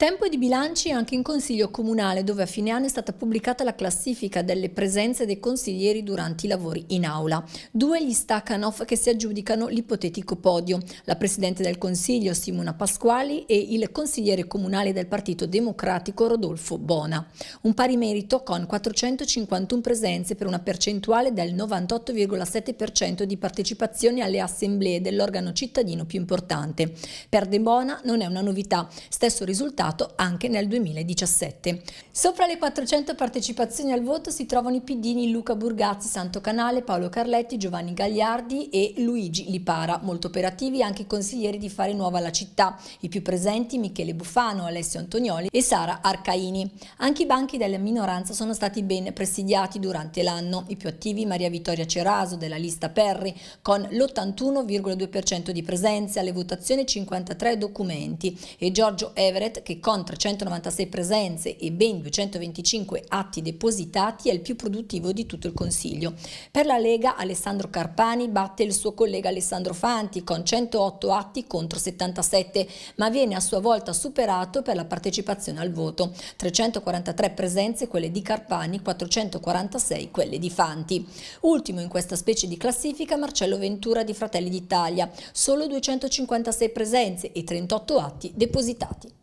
Tempo di bilanci anche in Consiglio Comunale, dove a fine anno è stata pubblicata la classifica delle presenze dei consiglieri durante i lavori in aula. Due gli Stakanov che si aggiudicano l'ipotetico podio, la Presidente del Consiglio Simona Pasquali e il consigliere comunale del Partito Democratico Rodolfo Bona. Un pari merito con 451 presenze per una percentuale del 98,7% di partecipazione alle assemblee dell'organo cittadino più importante. Per De Bona non è una novità, stesso risultato risultato anche nel 2017. Sopra le 400 partecipazioni al voto si trovano i pidini Luca Burgazzi, Santo Canale, Paolo Carletti, Giovanni Gagliardi e Luigi Lipara, molto operativi anche i consiglieri di Fare Nuova la città, i più presenti Michele Buffano, Alessio Antonioli e Sara Arcaini. Anche i banchi della minoranza sono stati ben presidiati durante l'anno, i più attivi Maria Vittoria Ceraso della lista Perri con l'81,2% di presenza alle votazioni 53 documenti e Giorgio Everett che con 396 presenze e ben 225 atti depositati è il più produttivo di tutto il Consiglio. Per la Lega Alessandro Carpani batte il suo collega Alessandro Fanti con 108 atti contro 77, ma viene a sua volta superato per la partecipazione al voto. 343 presenze quelle di Carpani, 446 quelle di Fanti. Ultimo in questa specie di classifica Marcello Ventura di Fratelli d'Italia, solo 256 presenze e 38 atti depositati.